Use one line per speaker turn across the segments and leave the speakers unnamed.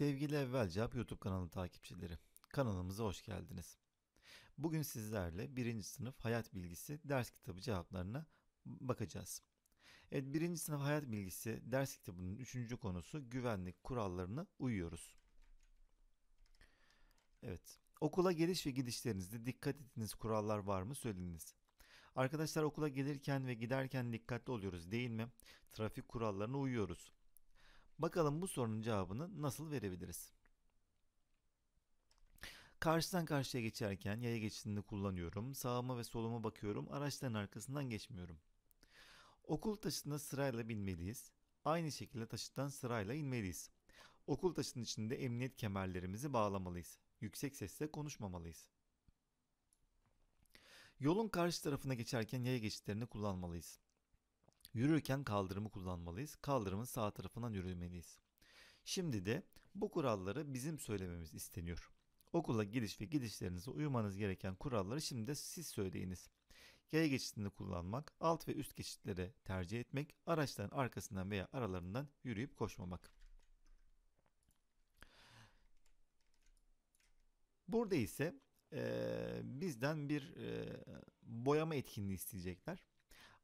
Sevgili Evvel Cevap YouTube kanalı takipçileri, kanalımıza hoş geldiniz. Bugün sizlerle 1. sınıf hayat bilgisi ders kitabı cevaplarına bakacağız. Evet 1. sınıf hayat bilgisi ders kitabının 3. konusu güvenlik kurallarına uyuyoruz. Evet. Okula geliş ve gidişlerinizde dikkat ettiğiniz kurallar var mı söyleyiniz. Arkadaşlar okula gelirken ve giderken dikkatli oluyoruz değil mi? Trafik kurallarına uyuyoruz. Bakalım bu sorunun cevabını nasıl verebiliriz? Karşıdan karşıya geçerken yaya geçidini kullanıyorum. Sağıma ve soluma bakıyorum. Araçların arkasından geçmiyorum. Okul taşıtına sırayla binmeliyiz. Aynı şekilde taşıttan sırayla inmeliyiz. Okul taşının içinde emniyet kemerlerimizi bağlamalıyız. Yüksek sesle konuşmamalıyız. Yolun karşı tarafına geçerken yaya geçitlerini kullanmalıyız. Yürürken kaldırımı kullanmalıyız. Kaldırımın sağ tarafından yürümeliyiz. Şimdi de bu kuralları bizim söylememiz isteniyor. Okula giriş ve gidişlerinize uymanız gereken kuralları şimdi de siz söyleyiniz. Yaya geçidini kullanmak, alt ve üst geçitlere tercih etmek, araçların arkasından veya aralarından yürüyüp koşmamak. Burada ise e, bizden bir e, boyama etkinliği isteyecekler.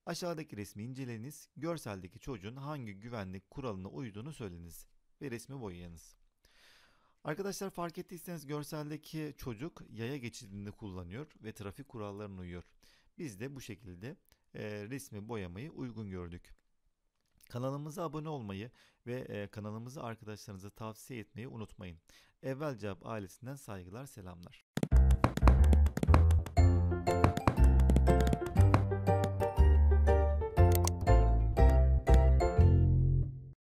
Aşağıdaki resmi inceleyiniz. Görseldeki çocuğun hangi güvenlik kuralına uyduğunu söyleyiniz ve resmi boyayınız. Arkadaşlar fark ettiyseniz görseldeki çocuk yaya geçidinde kullanıyor ve trafik kurallarına uyuyor. Biz de bu şekilde e, resmi boyamayı uygun gördük. Kanalımıza abone olmayı ve e, kanalımızı arkadaşlarınıza tavsiye etmeyi unutmayın. Evvel Cevap ailesinden saygılar selamlar.